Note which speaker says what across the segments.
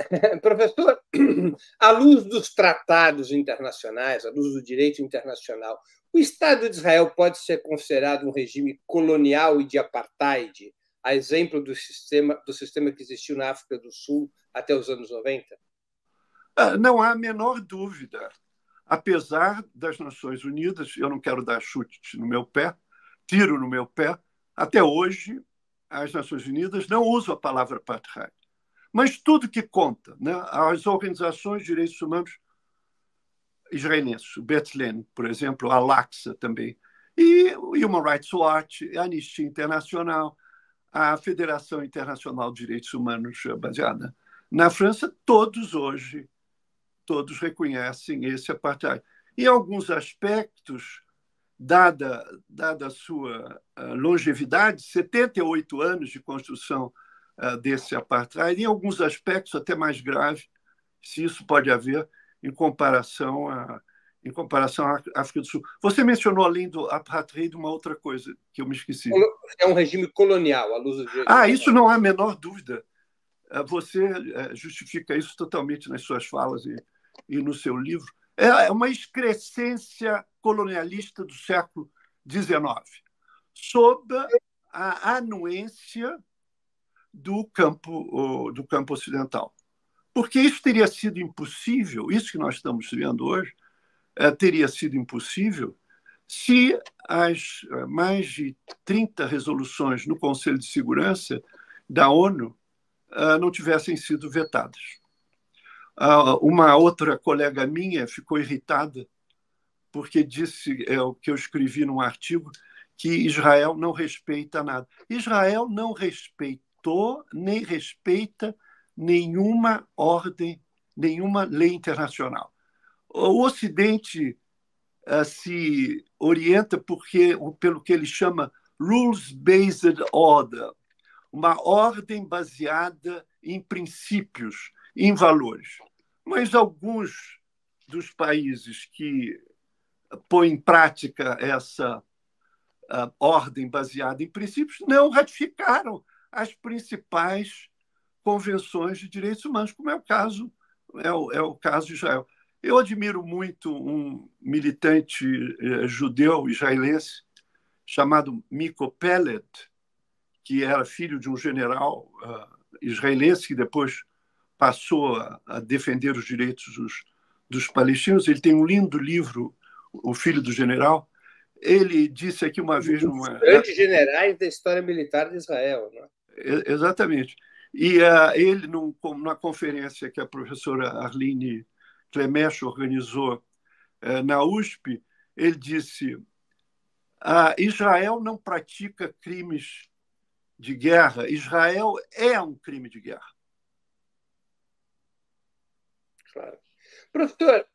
Speaker 1: Professor, à luz dos tratados internacionais, à luz do direito internacional, o Estado de Israel pode ser considerado um regime colonial e de apartheid, a exemplo do sistema, do sistema que existiu na África do Sul
Speaker 2: até os anos 90? Ah, não há a menor dúvida. Apesar das Nações Unidas, eu não quero dar chute no meu pé, tiro no meu pé, até hoje as Nações Unidas não usam a palavra apartheid mas tudo que conta, né? as organizações de direitos humanos israelenses, o Bethlehem, por exemplo, a Laxa também, e o Human Rights Watch, a Anistia Internacional, a Federação Internacional de Direitos Humanos eh, baseada na França, todos hoje, todos reconhecem esse apartheid. Em alguns aspectos, dada, dada a sua eh, longevidade, 78 anos de construção eh, desse apartheid, em alguns aspectos até mais grave, se isso pode haver em comparação a em comparação à África do Sul. Você mencionou, além do apartheid, uma outra coisa que eu me esqueci. É um é regime colonial, à luz do direito. Ah, isso não há a menor dúvida. Eh, você eh, justifica isso totalmente nas suas falas e, e no seu livro. É, é uma excrescência colonialista do século XIX, sob a anuência do campo, do campo ocidental. Porque isso teria sido impossível, isso que nós estamos vendo hoje, eh, teria sido impossível se as eh, mais de 30 resoluções no Conselho de Segurança da ONU eh, não tivessem sido vetadas. Ah, uma outra colega minha ficou irritada porque disse é o que eu escrevi num artigo que Israel não respeita nada. Israel não respeita respeitou nem respeita nenhuma ordem, nenhuma lei internacional. O Ocidente uh, se orienta porque, pelo que ele chama rules-based order, uma ordem baseada em princípios, em valores. Mas alguns dos países que põem em prática essa eh, ordem baseada em princípios não ratificaram as principais convenções de direitos humanos, como é o caso é o, é o caso de Israel. Eu admiro muito um militante eh, judeu israelense chamado Miko Pellet, que era filho de um general uh, israelense que depois passou a, a defender os direitos dos, dos, palestinos. Ele tem um lindo livro, O Filho do General. Ele disse aqui uma vez... Um dos numa... grandes
Speaker 1: generais da história militar de Israel. Né?
Speaker 2: Exatamente. E uh, ele, num, numa conferência que a professora Arline Clemesch organizou uh, na USP, ele disse: ah, Israel não pratica crimes de guerra, Israel é um crime de guerra. Claro. Professor,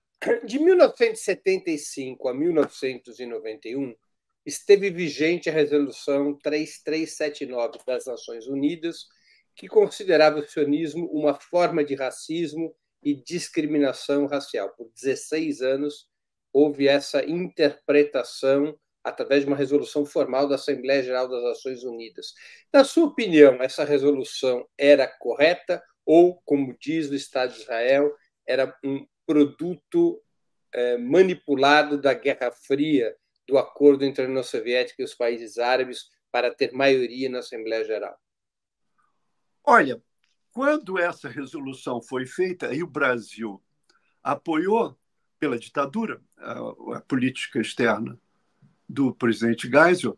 Speaker 2: de 1975
Speaker 1: a 1991, esteve vigente a Resolução 3379 das Nações Unidas, que considerava o sionismo uma forma de racismo e discriminação racial. Por 16 anos, houve essa interpretação através de uma resolução formal da Assembleia Geral das Nações Unidas. Na sua opinião, essa resolução era correta ou, como diz o Estado de Israel, era um produto eh, manipulado da Guerra Fria do acordo entre a União Soviética e os países árabes para ter maioria na Assembleia Geral?
Speaker 2: Olha, quando essa resolução foi feita e o Brasil apoiou pela ditadura a, a política externa do presidente Geisel,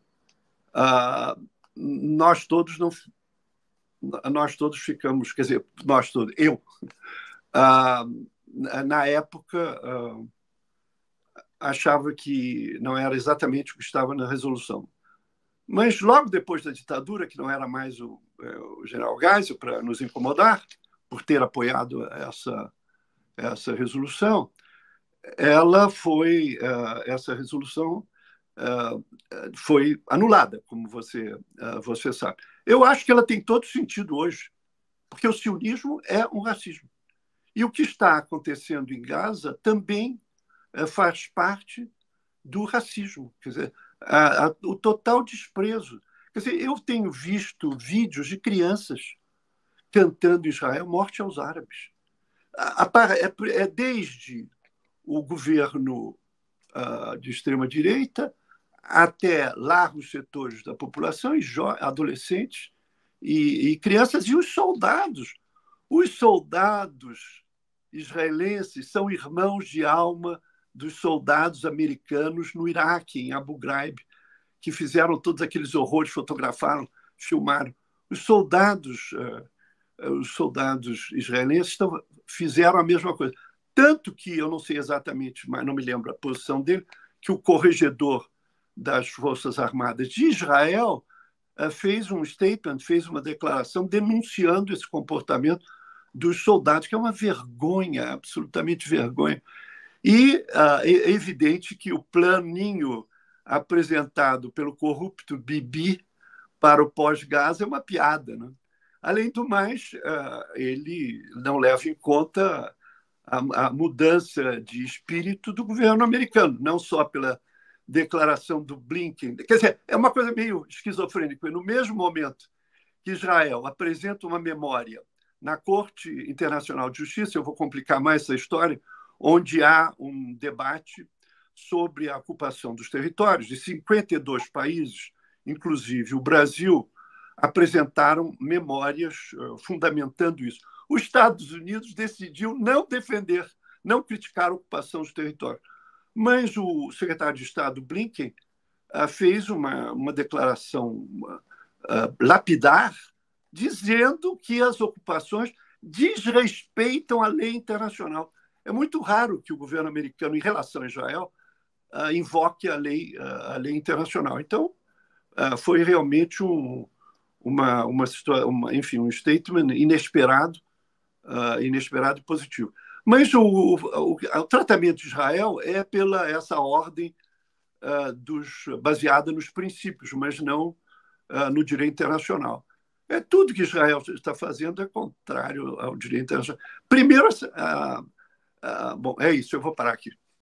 Speaker 2: a, nós todos não nós todos ficamos, quer dizer, nós todos, eu, na época achava que não era exatamente o que estava na resolução. Mas logo depois da ditadura, que não era mais o, é, o general Geisel para nos incomodar, por ter apoiado essa, essa resolução, ela foi, é, essa resolução é, foi anulada, como você, você sabe. Eu acho que ela tem todo sentido hoje, porque o sionismo é um racismo. E o que está acontecendo em Gaza também eh, faz parte do racismo, quer dizer, a, a, o total desprezo. Quer dizer, eu tenho visto vídeos de crianças cantando Israel morte aos árabes. A, é, é, desde o governo uh, de extrema direita até largos setores da população e adolescentes e, e crianças e os soldados. Os soldados israelenses são irmãos de alma dos soldados americanos no Iraque, em Abu Ghraib, que fizeram todos aqueles horrores, fotografaram, filmaram. Os soldados, eh, eh, os soldados israelenses estão, fizeram a mesma coisa. Tanto que eu não sei exatamente, mas não me lembro a posição dele, que o corregedor das Forças Armadas de Israel eh, fez um statement, fez uma declaração denunciando esse comportamento dos soldados, que é uma vergonha, absolutamente vergonha. E ah, é evidente que o planinho apresentado pelo corrupto Bibi para o pós-gás é uma piada. Né? Além do mais, ah, ele não leva em conta a, a mudança de espírito do governo americano, não só pela declaração do Blinken. Quer dizer, é uma coisa meio esquizofrênica. No mesmo momento que Israel apresenta uma memória na Corte Internacional de Justiça, eu vou complicar mais essa história, onde há um debate sobre a ocupação dos territórios. E 52 países, inclusive o Brasil, apresentaram memórias eh, fundamentando isso. Os Estados Unidos decidiu não defender, não criticar a ocupação dos territórios. Mas o secretário de Estado Blinken ah, fez uma, uma declaração ah, lapidar dizendo que as ocupações desrespeitam a lei internacional. É muito raro que o governo americano, em relação a Israel, uh, invoque a lei, uh, a lei internacional. Então, uh, foi realmente um, uma, uma, uma, enfim, um statement inesperado, inesperado e positivo. Mas o, o, o, tratamento de Israel é pela essa ordem dos, baseada nos princípios, mas não no direito internacional. É tudo que Israel está fazendo é contrário ao direito internacional. Primeiro, a, ah, bom, é isso, eu vou parar aqui.